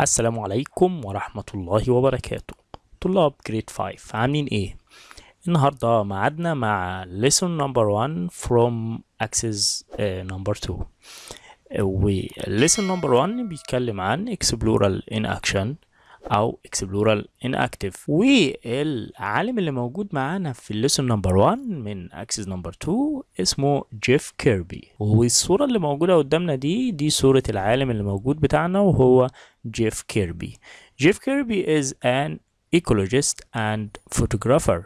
السلام عليكم ورحمة الله وبركاته طلاب جريد 5 عاملين ايه؟ النهاردة معادنا مع lesson number 1 from axis آه، number 2 و lesson number 1 بيتكلم عن explorer in action او اكسبلورال اناكتيف والعالم اللي موجود معانا في الليسون نمبر 1 من اكسس نمبر 2 اسمه جيف كيربي والصوره اللي موجوده قدامنا دي دي صوره العالم اللي موجود بتاعنا وهو جيف كيربي جيف كيربي از ان ايكولوجيست اند فوتوغرافر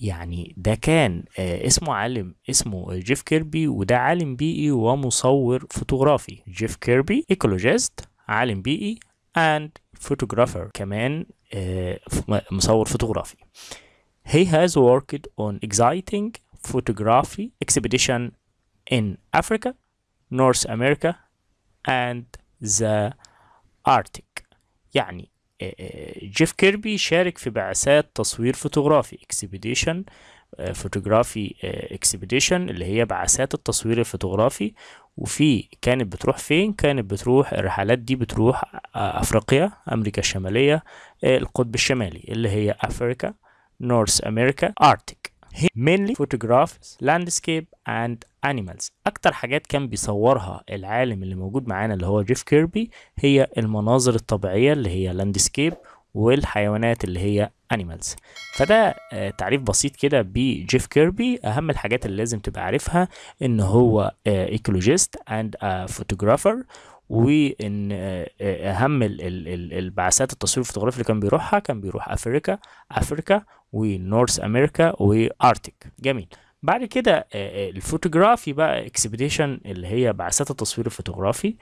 يعني ده كان آه، اسمه عالم اسمه جيف كيربي وده عالم بيئي ومصور فوتوغرافي جيف كيربي ايكولوجيست عالم بيئي and photographer كمان مصور فوتوغرافي he has worked on exciting photography exhibition in Africa North America and the Arctic يعني جيف كيربي شارك في بعثات تصوير فوتوغرافي اكسبيديشن فوتوغرافي آه، اكسبيديشن آه، اللي هي بعثات التصوير الفوتوغرافي وفي كانت بتروح فين كانت بتروح الرحلات دي بتروح آه، افريقيا امريكا الشماليه القطب الشمالي اللي هي افريكا نورث امريكا ارتك mainly photographs landscape and animals اكتر حاجات كان بيصورها العالم اللي موجود معانا اللي هو جيف كيربي هي المناظر الطبيعيه اللي هي لاندسكيب والحيوانات اللي هي animals فده آه، تعريف بسيط كده بجيف كيربي اهم الحاجات اللي لازم تبقى عارفها ان هو ايكولوجيست اند فوتوغرافر وان آه، آه، اهم البعثات التصوير الفوتوغرافي اللي كان بيروحها كان بيروح افريكا افريكا ونورث امريكا وارتك جميل بعد كده الفوتوغرافي بقى اكسبيديشن اللي هي بعثات التصوير الفوتوغرافي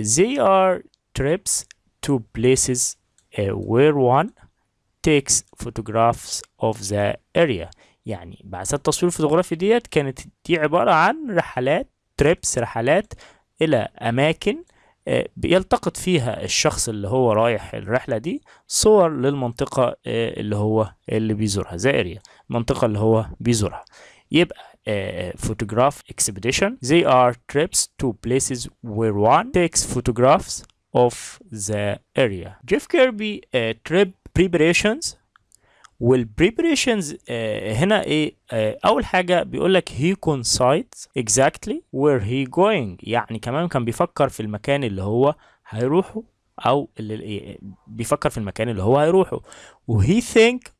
they are trips to places where one takes photographs of the area يعني بعثات التصوير الفوتوغرافي ديت كانت دي عبارة عن رحلات تريبس رحلات إلى أماكن بيلتقط آه، فيها الشخص اللي هو رايح الرحلة دي صور للمنطقة آه، اللي هو اللي بيزورها زي اريا المنطقة اللي هو بيزورها يبقى آه، photograph expedition they are trips to places where one takes photographs of the area. Jeff Kirby uh, trip preparations والpreparations uh, هنا ايه uh, اول حاجه بيقول لك he consides exactly where he going يعني كمان كان بيفكر في المكان اللي هو هيروحه او اللي آه، بيفكر في المكان اللي هو هيروحه وهي think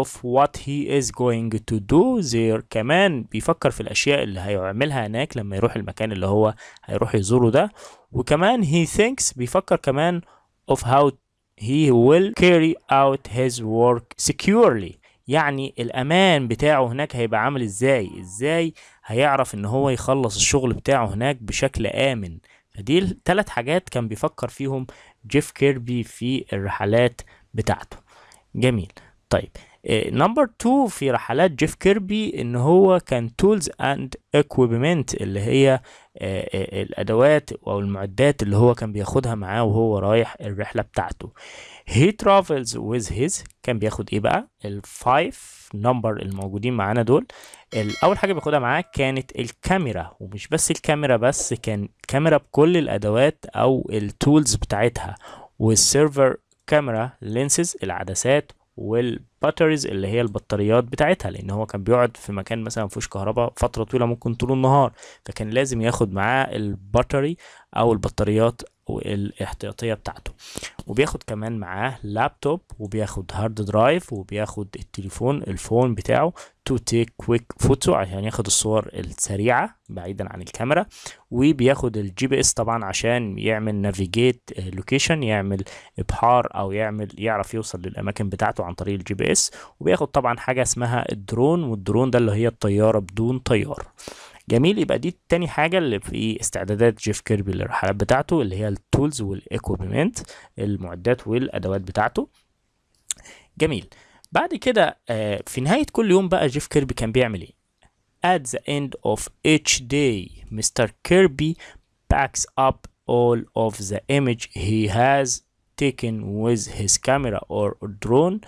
of what he is going to do there كمان بيفكر في الأشياء اللي هيعملها هناك لما يروح المكان اللي هو هيروح يزوره ده وكمان he thinks بيفكر كمان of how he will carry out his work securely يعني الأمان بتاعه هناك هيبقى عامل إزاي إزاي هيعرف إن هو يخلص الشغل بتاعه هناك بشكل آمن فدي ثلاث حاجات كان بيفكر فيهم جيف كيربي في الرحلات بتاعته جميل طيب نمبر إيه، 2 في رحلات جيف كيربي ان هو كان تولز اند اكويبمنت اللي هي إيه، إيه، الادوات او المعدات اللي هو كان بياخدها معاه وهو رايح الرحله بتاعته هي ترافلز ويز هيز كان بياخد ايه بقى الفايف نمبر الموجودين معانا دول اول حاجه بياخدها معاه كانت الكاميرا ومش بس الكاميرا بس كان كاميرا بكل الادوات او التولز بتاعتها والسيرفر كاميرا لينسز العدسات والباتريز اللي هي البطاريات بتاعتها لان هو كان بيقعد في مكان مثلا مفيهوش كهرباء فتره طويله ممكن طول النهار فكان لازم ياخد معاه الباتري او البطاريات والاحتياطيه بتاعته وبياخد كمان معاه لابتوب وبياخد هارد درايف وبياخد التليفون الفون بتاعه تو تيك كويك فوتو عشان ياخد الصور السريعه بعيدا عن الكاميرا وبياخد الجي بي اس طبعا عشان يعمل نافيجيت لوكيشن يعمل ابحار او يعمل يعرف يوصل للاماكن بتاعته عن طريق الجي بي اس وبياخد طبعا حاجه اسمها الدرون والدرون ده اللي هي الطياره بدون طيار جميل يبقى دي تاني حاجه اللي في استعدادات جيف كيربي للرحلات بتاعته اللي هي التولز والايكوبمنت المعدات والادوات بتاعته جميل بعد كده آه، في نهايه كل يوم بقى جيف كيربي كان بيعمل ايه at the end of each day, Mr. Kirby backs up all of the image he has taken with his camera or drone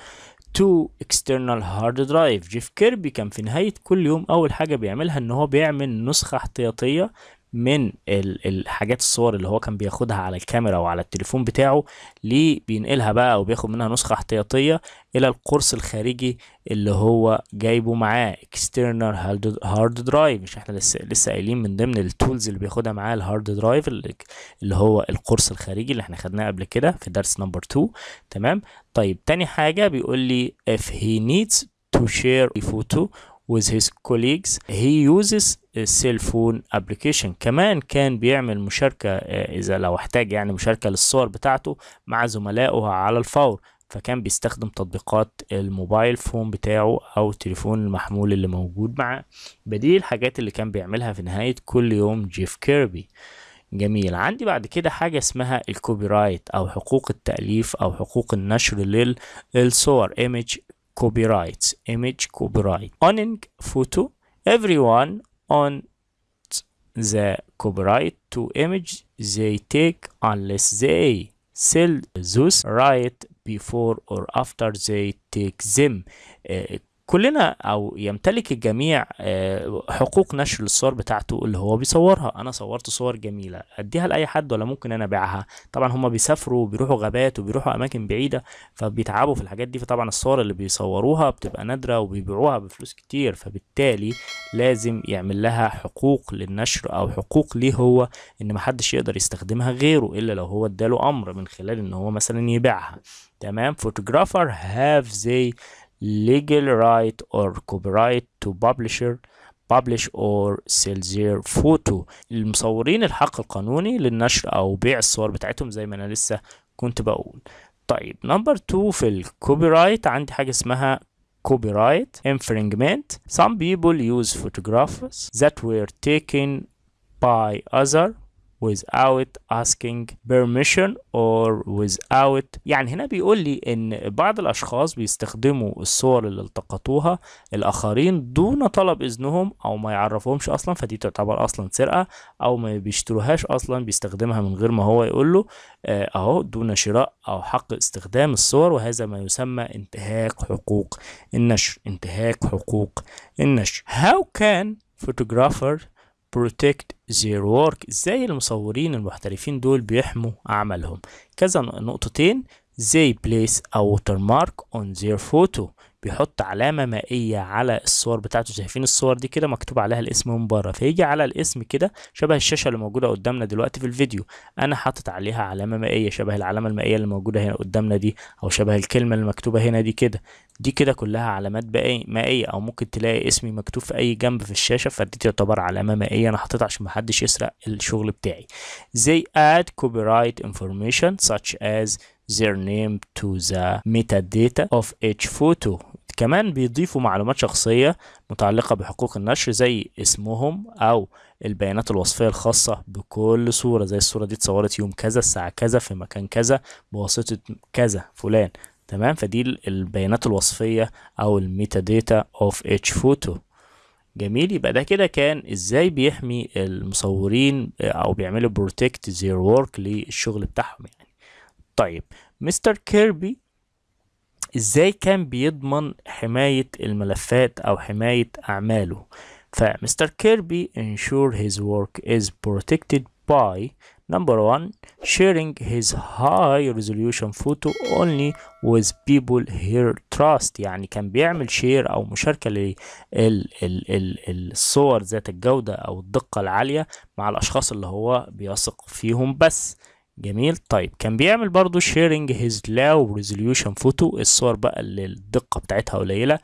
تو اكسترنال هارد درايف جيف كيربي كان في نهايه كل يوم اول حاجه بيعملها ان هو بيعمل نسخه احتياطيه من الحاجات الصور اللي هو كان بياخدها على الكاميرا وعلى التليفون بتاعه ليه بينقلها بقى او بياخد منها نسخه احتياطيه الى القرص الخارجي اللي هو جايبه معاه اكسترنال هارد درايف مش احنا لسه لسه قايلين من ضمن التولز اللي بياخدها معاه الهارد درايف اللي هو القرص الخارجي اللي احنا خدناه قبل كده في درس نمبر 2 تمام طيب تاني حاجه بيقول لي if he needs to share a photo with his colleagues he uses a cell phone application كمان كان بيعمل مشاركة آه، إذا لو احتاج يعني مشاركة للصور بتاعته مع زملائه على الفور فكان بيستخدم تطبيقات الموبايل فون بتاعه او التليفون المحمول اللي موجود معاه بديل الحاجات اللي كان بيعملها في نهاية كل يوم جيف كيربي جميل عندي بعد كده حاجة اسمها الكوبي رايت او حقوق التأليف او حقوق النشر للصور image copyrights, image copyright. On photo, everyone on the copyright to image they take unless they sell those right before or after they take them. Uh, كلنا او يمتلك الجميع آه، حقوق نشر الصور بتاعته اللي هو بيصورها انا صورت صور جميله اديها لاي حد ولا ممكن انا ابيعها طبعا هما بيسافروا وبيروحوا غابات وبيروحوا اماكن بعيده فبيتعبوا في الحاجات دي فطبعا الصور اللي بيصوروها بتبقى نادره وبيبيعوها بفلوس كتير فبالتالي لازم يعمل لها حقوق للنشر او حقوق ليه هو ان محدش يقدر يستخدمها غيره الا لو هو اداله امر من خلال ان هو مثلا يبيعها تمام فوتوغرافر هاف زي legal right or copyright to publisher publish or sell their photo المصورين الحق القانوني للنشر او بيع الصور بتاعتهم زي ما انا لسه كنت بقول طيب نمبر 2 في الكوبي رايت عندي حاجه اسمها copyright infringement some people use photographs that were taken by other without asking permission or without يعني هنا بيقول لي ان بعض الاشخاص بيستخدموا الصور اللي التقطوها الاخرين دون طلب اذنهم او ما يعرفهمش اصلا فدي تعتبر اصلا سرقه او ما بيشتروهاش اصلا بيستخدمها من غير ما هو يقول له آه، اهو دون شراء او حق استخدام الصور وهذا ما يسمى انتهاك حقوق النشر انتهاك حقوق النشر how can photographer protect their work ازاي المصورين المحترفين دول بيحموا اعمالهم كذا نقطتين they place a watermark on their photo بيحط علامة مائية على الصور بتاعته شايفين الصور دي كده مكتوب عليها الاسم من بره فيجي على الاسم كده شبه الشاشة اللي موجودة قدامنا دلوقتي في الفيديو أنا حاطط عليها علامة مائية شبه العلامة المائية اللي موجودة هنا قدامنا دي أو شبه الكلمة اللي مكتوبة هنا دي كده دي كده كلها علامات إيه، مائية أو ممكن تلاقي اسمي مكتوب في أي جنب في الشاشة فدي تعتبر علامة مائية أنا حاططها عشان محدش يسرق الشغل بتاعي زي add copyright information such as their name to the metadata of each photo كمان بيضيفوا معلومات شخصية متعلقة بحقوق النشر زي اسمهم أو البيانات الوصفية الخاصة بكل صورة زي الصورة دي اتصورت يوم كذا الساعة كذا في مكان كذا بواسطة كذا فلان تمام فدي البيانات الوصفية أو الميتا داتا أوف اتش فوتو جميل يبقى ده كده كان ازاي بيحمي المصورين او بيعملوا بروتكت زير وورك للشغل بتاعهم يعني طيب مستر كيربي ازاي كان بيضمن حماية الملفات او حماية اعماله فمستر كيربي انشور his work is protected by نمبر 1 شيرينج his high resolution photo only with people he trust يعني كان بيعمل شير او مشاركه للصور ذات الجوده او الدقه العاليه مع الاشخاص اللي هو بيثق فيهم بس جميل طيب كان بيعمل برضو شيرنج هيز لاو ريزوليوشن فوتو الصور بقى اللي الدقة بتاعتها قليلة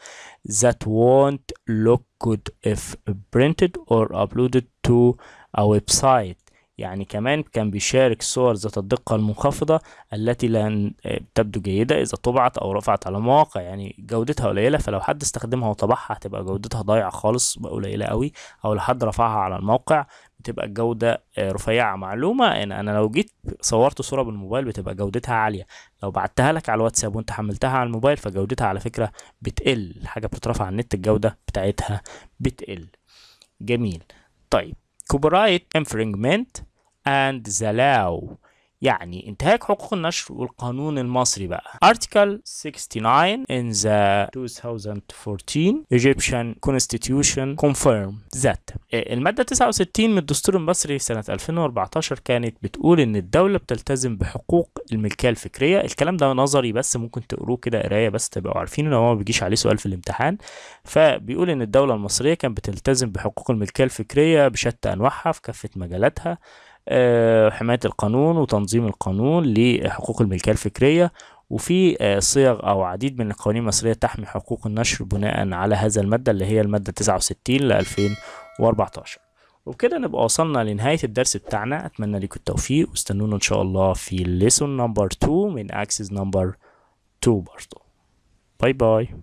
وونت won't look good if printed or uploaded to a website يعني كمان كان بيشارك صور ذات الدقة المنخفضة التي لن آه، تبدو جيدة إذا طبعت أو رفعت على مواقع يعني جودتها قليلة فلو حد استخدمها وطبعها هتبقى جودتها ضايعة خالص قليلة قوي أو لو حد رفعها على الموقع بتبقى الجودة آه، رفيعة معلومة إن أنا لو جيت صورت صورة بالموبايل بتبقى جودتها عالية لو بعتها لك على الواتساب وأنت حملتها على الموبايل فجودتها على فكرة بتقل الحاجة بتترفع على النت الجودة بتاعتها بتقل جميل طيب كوبرايت انفرنجمنت and the law يعني انتهاك حقوق النشر والقانون المصري بقى Article 69 in the 2014 Egyptian Constitution confirm that المادة 69 من الدستور المصري سنة 2014 كانت بتقول ان الدولة بتلتزم بحقوق الملكية الفكرية الكلام ده نظري بس ممكن تقروه كده قراية بس تبقوا عارفين ان هو ما بيجيش عليه سؤال في الامتحان فبيقول ان الدولة المصرية كانت بتلتزم بحقوق الملكية الفكرية بشتى انواعها في كافة مجالاتها آه، حماية القانون وتنظيم القانون لحقوق الملكية الفكرية وفي آه، صيغ أو عديد من القوانين المصرية تحمي حقوق النشر بناء على هذا المادة اللي هي المادة 69 ل 2014 وبكده نبقى وصلنا لنهاية الدرس بتاعنا أتمنى لكم التوفيق واستنونا إن شاء الله في ليسون نمبر 2 من أكسس نمبر 2 برضه باي باي